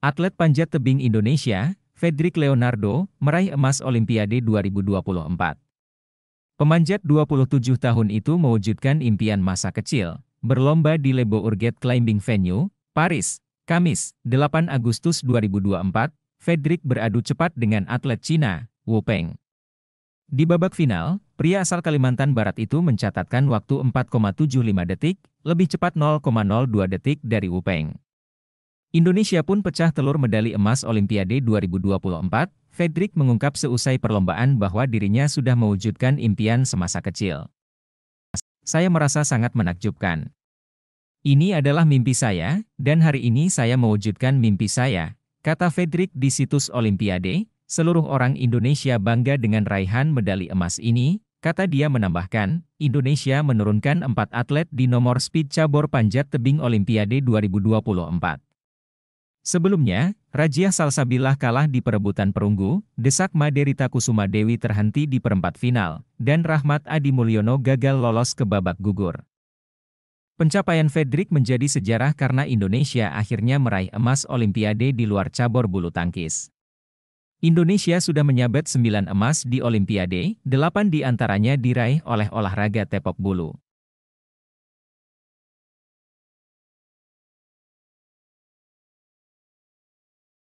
Atlet panjat tebing Indonesia, Fedrik Leonardo, meraih emas Olimpiade 2024. Pemanjat 27 tahun itu mewujudkan impian masa kecil, berlomba di Lebo Urget Climbing Venue, Paris, Kamis, 8 Agustus 2024, Fedrik beradu cepat dengan atlet Cina, Wu Peng. Di babak final, pria asal Kalimantan Barat itu mencatatkan waktu 4,75 detik, lebih cepat 0,02 detik dari Wu Peng. Indonesia pun pecah telur medali emas Olimpiade 2024, Fedrik mengungkap seusai perlombaan bahwa dirinya sudah mewujudkan impian semasa kecil. Saya merasa sangat menakjubkan. Ini adalah mimpi saya, dan hari ini saya mewujudkan mimpi saya, kata Fedrik di situs Olimpiade, seluruh orang Indonesia bangga dengan raihan medali emas ini, kata dia menambahkan, Indonesia menurunkan empat atlet di nomor speed cabur panjat tebing Olimpiade 2024. Sebelumnya, Rajia Salsabilah kalah di perebutan perunggu, desak Maderita Kusuma Dewi terhenti di perempat final, dan Rahmat Adi Mulyono gagal lolos ke babak gugur. Pencapaian Fedrik menjadi sejarah karena Indonesia akhirnya meraih emas Olimpiade di luar cabur bulu tangkis. Indonesia sudah menyabet 9 emas di Olimpiade, 8 antaranya diraih oleh olahraga tepok bulu.